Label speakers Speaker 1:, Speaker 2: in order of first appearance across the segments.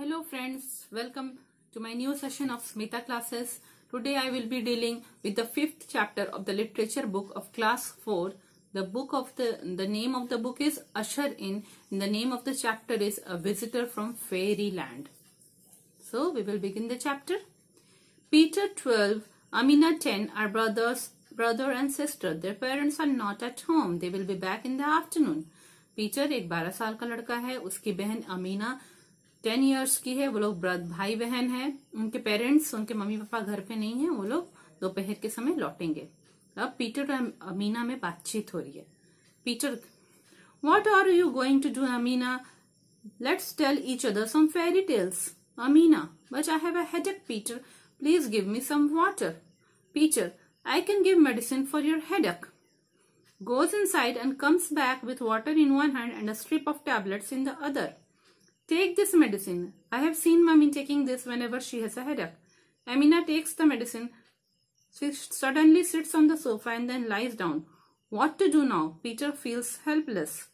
Speaker 1: Hello friends, welcome to my new session of Smita classes. Today I will be dealing with the fifth chapter of the literature book of class 4. The book of the, the name of the book is Usher In. And the name of the chapter is A Visitor from Fairyland. So we will begin the chapter. Peter 12, Amina 10 are brothers, brother and sister. Their parents are not at home. They will be back in the afternoon. peter एक 12 साल का लड़का है उसकी बहन ten years की है वो लोग भाई बहन है उनके पेरेंट्स उनके मम्मी पापा घर पे नहीं है वो लोग दोपहर के समय लौटेंगे अब पीटर और अमीना में बातचीत हो रही है Peter what are you going to do Amina let's tell each other some fairy tales Amina but I have headache Peter please give me some water Peter I can give medicine for your headache goes inside and comes back with water in one hand and a strip of tablets in the other. Take this medicine. I have seen mummy taking this whenever she has a headache. Amina takes the medicine. She suddenly sits on the sofa and then lies down. What to do now? Peter feels helpless.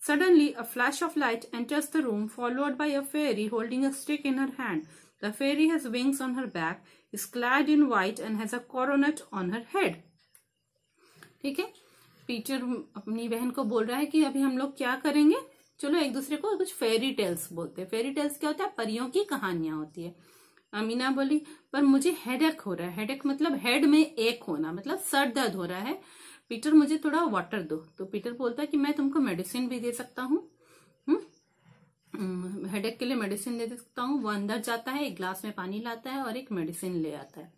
Speaker 1: Suddenly, a flash of light enters the room, followed by a fairy holding a stick in her hand. The fairy has wings on her back, is clad in white, and has a coronet on her head. ठीक है Peter अपनी बहन को बोल रहा है कि अभी हम लोग क्या करेंगे चलो एक दूसरे को कुछ फेरी टेल्स बोलते हैं फेरी टेल्स क्या होता है परियों की कहानियां होती है अमीना बोली पर मुझे हेडेक हो रहा है हेडेक मतलब हेड में एक होना मतलब सर दर्द हो रहा है पीटर मुझे थोड़ा वाटर दो तो पीटर बोलता है कि मैं तुमको मेडिसिन भी दे सकता हूँ हेडेक हम्म? हम्म, के लिए मेडिसिन दे सकता हूँ वो अंदर जाता है एक ग्लास में पानी लाता है और एक मेडिसिन ले आता है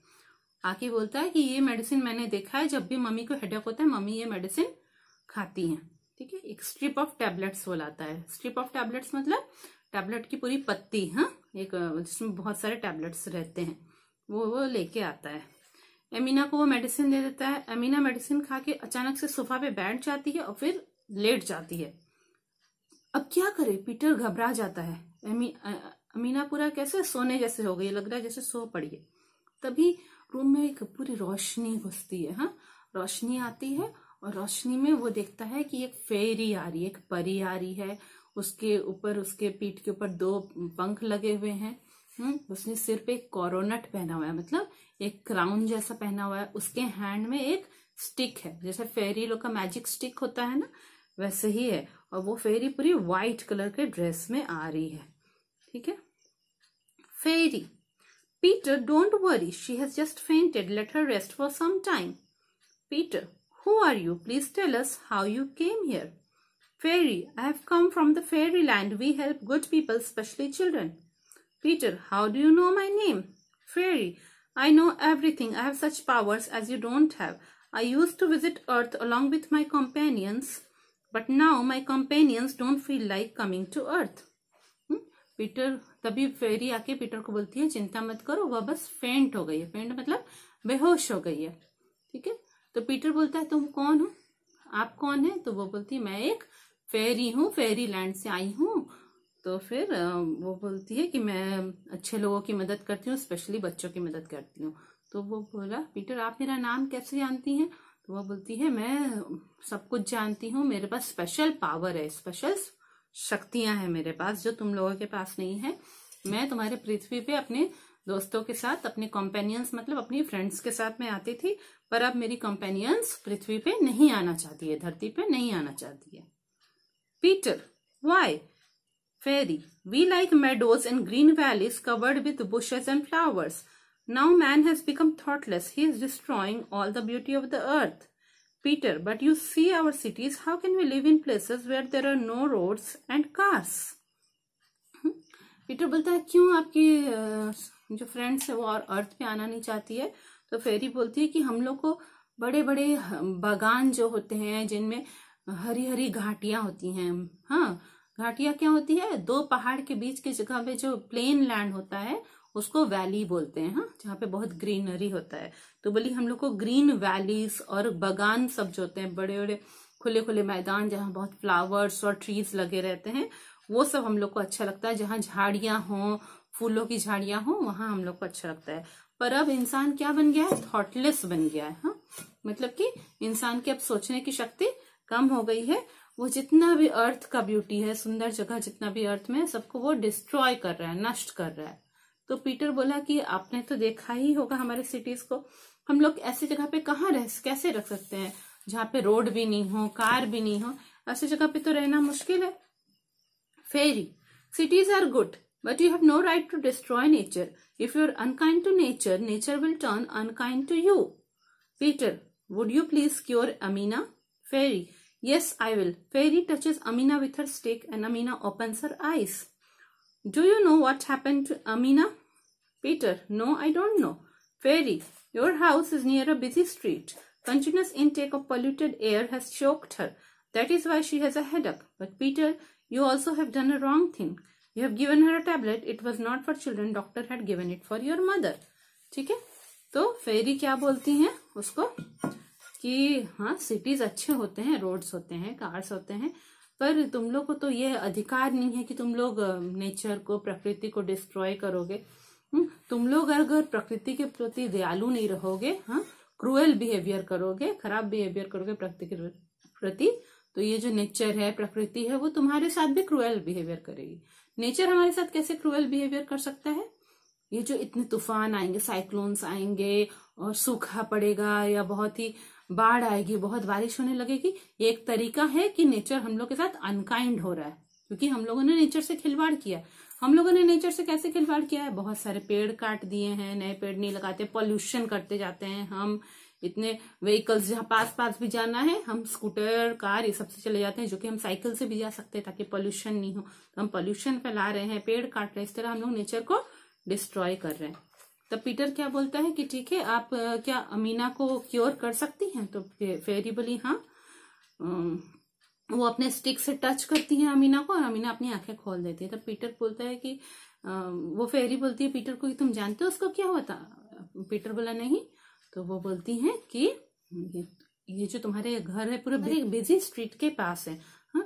Speaker 1: आके बोलता है कि ये मेडिसिन मैंने देखा है जब भी मम्मी को हेडेक होता है मम्मी ये मेडिसिन खाती हैं ठीक है एक स्ट्रिप ऑफ टैबलेट्स वो लाता है स्ट्रिप ऑफ टैबलेट्स मतलब टैबलेट की पूरी पत्ती हाँ एक जिसमें बहुत सारे टैबलेट्स रहते हैं वो वो लेके आता है एमीना को वो मेडिसिन दे देता है एमीना मेडिसिन खा के अचानक से सोफा पे बैठ जाती है और फिर लेट जाती है अब क्या करे पीटर घबरा जाता है एमी अमीना पूरा कैसे सोने जैसे हो गई लग रहा है जैसे सो पड़ी है तभी रूम में एक पूरी रोशनी घुसती है हाँ रोशनी आती है और रोशनी में वो देखता है कि एक फेरी आ रही है एक परी आ रही है उसके ऊपर उसके पीठ के ऊपर दो पंख लगे हुए हैं हम्म उसने सिर पे एक कोरोनट पहना हुआ है मतलब एक क्राउन जैसा पहना हुआ है उसके हैंड में एक स्टिक है जैसे फेरी लोग का मैजिक स्टिक होता है ना वैसे ही है और वो फेरी पूरी व्हाइट कलर के ड्रेस में आ रही है ठीक है fairy Peter don't worry she has just fainted let her rest for some time Peter Who are you? Please tell us how you came here. Fairy, I have come from the fairy land. We help good people, especially children. Peter, how do you know my name? Fairy, I know everything. I have such powers as you don't have. I used to visit Earth along with my companions, but now my companions don't feel like coming to Earth. Peter hmm? तभी फेरी आके Peter को बोलती है चिंता मत करो वह बस फेंट हो गई है फेंट मतलब बेहोश हो गई है ठीक है तो पीटर बोलता है तुम कौन हो आप कौन है तो वो बोलती है मैं एक फेरी हूँ फेरी लैंड से आई हूँ तो फिर वो बोलती है कि मैं अच्छे लोगों की मदद करती हूँ स्पेशली बच्चों की मदद करती हूँ तो वो बोला पीटर आप मेरा नाम कैसे जानती हैं तो वो बोलती है मैं सब कुछ जानती हूँ मेरे पास स्पेशल पावर है स्पेशल शक्तियां हैं मेरे पास जो तुम लोगों के पास नहीं है मैं तुम्हारे पृथ्वी पे अपने दोस्तों के साथ अपने कॉम्पेनियंस मतलब अपनी फ्रेंड्स के साथ में आती थी पर अब मेरी कॉम्पेनियंस पृथ्वी पे नहीं आना चाहती है धरती पे नहीं आना चाहती है Peter why fairy we like meadows in green valleys covered with bushes and flowers now man has become thoughtless he is destroying all the beauty of the earth Peter but you see our cities how can we live in places where there are no roads and cars Peter बोलता है क्यों आपकी जो friends है वो और अर्थ पे आना नहीं चाहती है तो फेरी बोलती है कि हम लोग को बड़े बड़े बागान जो होते हैं जिनमें हरी हरी घाटियां होती हैं हाँ घाटियां क्या होती है दो पहाड़ के बीच की जगह पे जो प्लेन लैंड होता है उसको वैली बोलते हैं हाँ जहाँ पे बहुत ग्रीनरी होता है तो बोली हम लोग को ग्रीन वैलीज और बगान सब जो होते हैं बड़े बड़े खुले खुले मैदान जहाँ बहुत फ्लावर्स और ट्रीज लगे रहते हैं वो सब हम लोग को अच्छा लगता है जहाँ झाड़ियां हों फूलों की झाड़ियां हो वहां हम लोग को अच्छा लगता है पर अब इंसान क्या बन गया है थॉटलेस बन गया है हा? मतलब कि इंसान की अब सोचने की शक्ति कम हो गई है वो जितना भी अर्थ का ब्यूटी है सुंदर जगह जितना भी अर्थ में सबको वो डिस्ट्रॉय कर रहा है नष्ट कर रहा है तो पीटर बोला कि आपने तो देखा ही होगा हमारे सिटीज को हम लोग ऐसी जगह पे कहाँ रह कैसे रख सकते हैं जहां पे रोड भी नहीं हो कार भी नहीं हो ऐसी जगह पे तो रहना मुश्किल है fairy cities are good But you have no right to destroy nature. If you are unkind to nature, nature will turn unkind to you. Peter, would you please cure Amina? Fairy, yes, I will. Fairy touches Amina with her stick and Amina opens her eyes. Do you know what happened to Amina? Peter, no, I don't know. Fairy, your house is near a busy street. Continuous intake of polluted air has choked her. That is why she has a headache. But Peter, you also have done a wrong thing. You have given her a tablet it was not for children doctor had given it for your mother ठीक है तो फेरी क्या बोलती है उसको कि हाँ cities अच्छे होते हैं रोड्स होते हैं कार्स होते हैं पर तुम लोग को तो ये अधिकार नहीं है कि तुम लोग नेचर को प्रकृति को डिस्ट्रॉय करोगे हम्म? तुम लोग अगर प्रकृति के प्रति दयालु नहीं रहोगे हाँ क्रूएल बिहेवियर करोगे खराब बिहेवियर करोगे प्रकृति के प्रति तो ये जो नेचर है प्रकृति है वो तुम्हारे साथ भी क्रूएल बिहेवियर करेगी नेचर हमारे साथ कैसे क्रुएल बिहेवियर कर सकता है ये जो इतने तूफान आएंगे साइक्लोन्स आएंगे और सूखा पड़ेगा या बहुत ही बाढ़ आएगी बहुत बारिश होने लगेगी ये एक तरीका है कि नेचर हम लोग के साथ अनकाइंड हो रहा है क्योंकि हम लोगों ने नेचर से खिलवाड़ किया हम लोगों ने नेचर से कैसे खिलवाड़ किया है बहुत सारे पेड़ काट दिए हैं नए पेड़ नहीं लगाते पॉल्यूशन करते जाते हैं हम इतने व्हीकल्स जहाँ पास पास भी जाना है हम स्कूटर कार ये सबसे चले जाते हैं जो कि हम साइकिल से भी जा सकते हैं ताकि पोल्यूशन नहीं हो तो हम पोल्यूशन फैला रहे हैं पेड़ काट रहे हैं इस तरह हम लोग नेचर को डिस्ट्रॉय कर रहे हैं तब पीटर क्या बोलता है कि ठीक है आप क्या अमीना को क्योर कर सकती हैं तो फेरी बोली हाँ वो अपने स्टिक से टच करती है अमीना को और अमीना अपनी आंखें खोल देती है तब पीटर बोलता है कि वो फेरी बोलती है पीटर को कि तुम जानते हो उसको क्या हुआ था पीटर बोला नहीं तो वो बोलती हैं कि ये जो तुम्हारे घर है पूरा बिजी स्ट्रीट के पास है हा?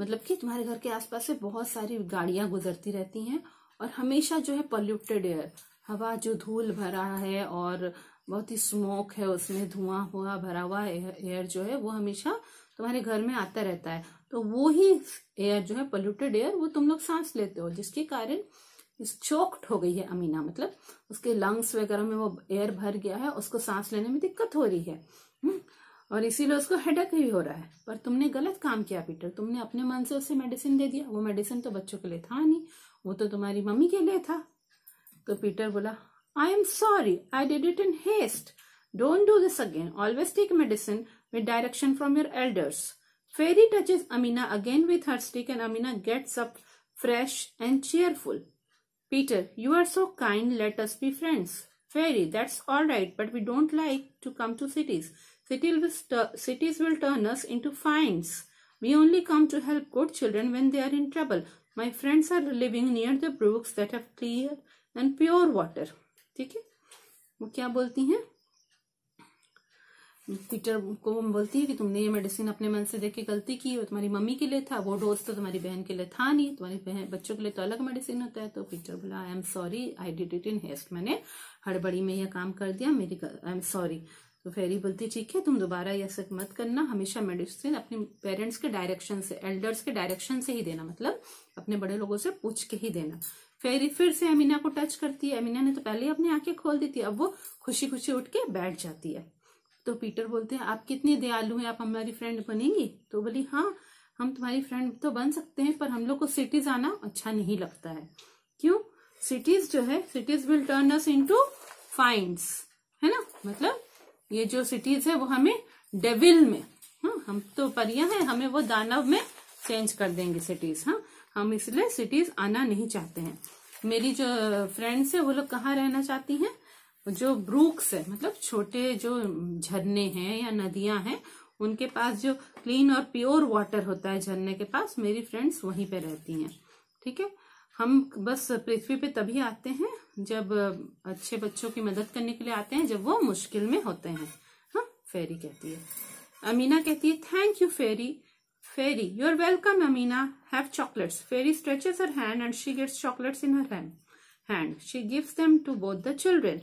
Speaker 1: मतलब कि तुम्हारे घर के आसपास से बहुत सारी गाड़ियां गुजरती रहती हैं और हमेशा जो है पॉल्यूटेड एयर हवा जो धूल भरा है और बहुत ही स्मोक है उसमें धुआं हुआ भरा हुआ एयर जो है वो हमेशा तुम्हारे घर में आता रहता है तो वो ही एयर जो है पोल्यूटेड एयर वो तुम लोग सांस लेते हो जिसके कारण चोक्ड हो गई है अमीना मतलब उसके लंग्स वगैरह में वो एयर भर गया है उसको सांस लेने में दिक्कत हो रही है हम्म, और इसीलिए उसको हेडक भी हो रहा है पर तुमने गलत काम किया पीटर तुमने अपने मन से उसे मेडिसिन दे दिया वो मेडिसिन तो बच्चों के लिए था नहीं वो तो तुम्हारी मम्मी के लिए था तो पीटर बोला I am sorry I did it in haste don't do this again always take medicine with direction from your elders fairy touches Amina again with her stick and Amina gets up fresh and cheerful Peter, you are so kind, let us be friends. Fairy, that's all right, but we don't like to come to cities. City will cities will turn us into fines. We only come to help good children when they are in trouble. My friends are living near the brooks that have clear and pure water. ठीक है वो क्या बोलती हैं Peter को बोलती है कि तुमने ये मेडिसिन अपने मन से देख के गलती की तुम्हारी मम्मी के लिए था वो डोज तो तुम्हारी बहन के लिए था नहीं तुम्हारी बहन बच्चों के लिए तो अलग मेडिसिन होता है तो पीटर बोला I am sorry I did it in haste मैंने हड़बड़ी में यह काम कर दिया मेरी आई एम सॉरी तो फेरी बोलती ठीक है तुम दोबारा यह सब मत करना हमेशा मेडिसिन अपने पेरेंट्स के डायरेक्शन से एल्डर्स के डायरेक्शन से ही देना मतलब अपने बड़े लोगों से पूछ के ही देना फेरी फिर से अमीना को टच करती है अमीना ने तो पहले ही अपनी आंखें खोल दी थी अब वो खुशी खुशी उठ के बैठ जाती है तो पीटर बोलते हैं आप कितने दयालु हैं आप हमारी फ्रेंड बनेंगी तो बोली हाँ हम तुम्हारी फ्रेंड तो बन सकते हैं पर हम लोग को सिटीज आना अच्छा नहीं लगता है क्यों सिटीज जो है cities will turn us into fiends है ना मतलब ये जो सिटीज है वो हमें डेविल में हाँ हम तो परिया है हमें वो दानव में चेंज कर देंगे सिटीज हाँ हम इसलिए सिटीज आना नहीं चाहते हैं मेरी जो फ्रेंड्स है वो लोग कहाँ रहना चाहती हैं जो ब्रूक्स है मतलब छोटे जो झरने हैं या नदियां हैं उनके पास जो क्लीन और प्योर वाटर होता है झरने के पास मेरी फ्रेंड्स वहीं पे रहती हैं ठीक है हम बस पृथ्वी पे तभी आते हैं जब अच्छे बच्चों की मदद करने के लिए आते हैं जब वो मुश्किल में होते हैं हाँ फेरी कहती है अमीना कहती है thank you fairy fairy you are welcome Amina have chocolates fairy stretches her hand and she gets chocolates in her hand hand she gives them to both the children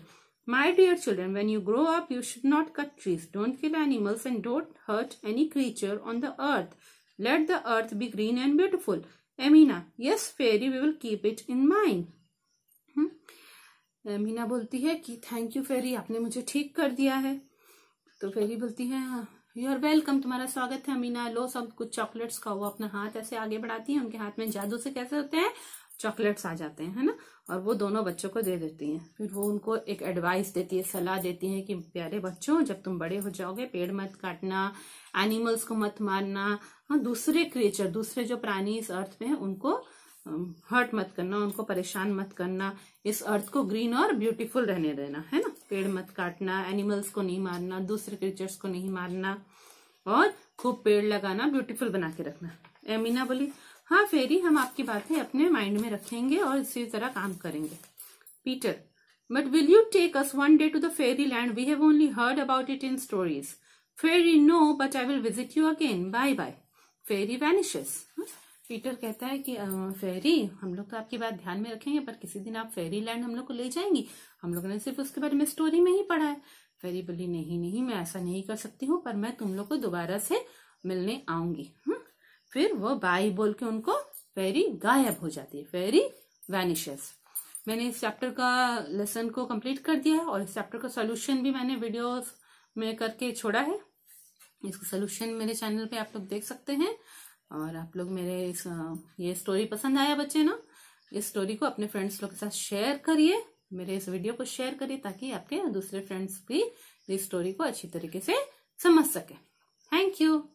Speaker 1: My dear children, when you grow up, you should not cut trees, don't kill animals, and don't hurt any creature on the earth. Let the earth be green and beautiful. Amina yes fairy we will keep it in mind Amina बोलती है कि thank you फेरी आपने मुझे ठीक कर दिया है तो फेरी बोलती है यू आर वेलकम तुम्हारा स्वागत है अमीना लो सब कुछ चॉकलेट्स खाओ अपना हाथ ऐसे आगे बढ़ाती है उनके हाथ में जादू से कैसे होते हैं चॉकलेट्स आ जाते हैं है ना और वो दोनों बच्चों को दे देती हैं फिर वो उनको एक एडवाइस देती है सलाह देती है कि प्यारे बच्चों जब तुम बड़े हो जाओगे पेड़ मत काटना एनिमल्स को मत मारना हाँ दूसरे क्रिएचर दूसरे जो प्राणी इस अर्थ में है उनको हर्ट मत करना उनको परेशान मत करना इस अर्थ को ग्रीन और ब्यूटीफुल रहने देना है ना पेड़ मत काटना एनिमल्स को नहीं मारना दूसरे क्रिएचर्स को नहीं मारना और खूब पेड़ लगाना ब्यूटीफुल बना के रखना एमिना बोली हाँ फेरी हम आपकी बातें अपने माइंड में रखेंगे और इसी तरह काम करेंगे Peter but will you take us one day to the fairy land we have only heard about it in stories fairy no but I will visit you again bye bye fairy vanishes Peter कहता है कि फेरी हम लोग तो आपकी बात ध्यान में रखेंगे पर किसी दिन आप फेरी लैंड हम लोग को ले जाएंगी हम लोगों ने सिर्फ उसके बारे में स्टोरी में ही पढ़ा है फेरी बोली नहीं नहीं मैं ऐसा नहीं कर सकती हूँ पर मैं तुम लोग को दोबारा से मिलने आऊंगी हम्म फिर वो बाई बोल के उनको फेरी गायब हो जाती है फेरी वैनिशेस मैंने इस चैप्टर का लेसन को कंप्लीट कर दिया है और इस चैप्टर का सोल्यूशन भी मैंने वीडियो में करके छोड़ा है इसका सोल्यूशन मेरे चैनल पे आप लोग देख सकते हैं और आप लोग मेरे इस ये स्टोरी पसंद आया बच्चे ना इस स्टोरी को अपने फ्रेंड्स लोग के साथ शेयर करिए मेरे इस वीडियो को शेयर करिए ताकि आपके दूसरे फ्रेंड्स भी इस स्टोरी को अच्छी तरीके से समझ सके थैंक यू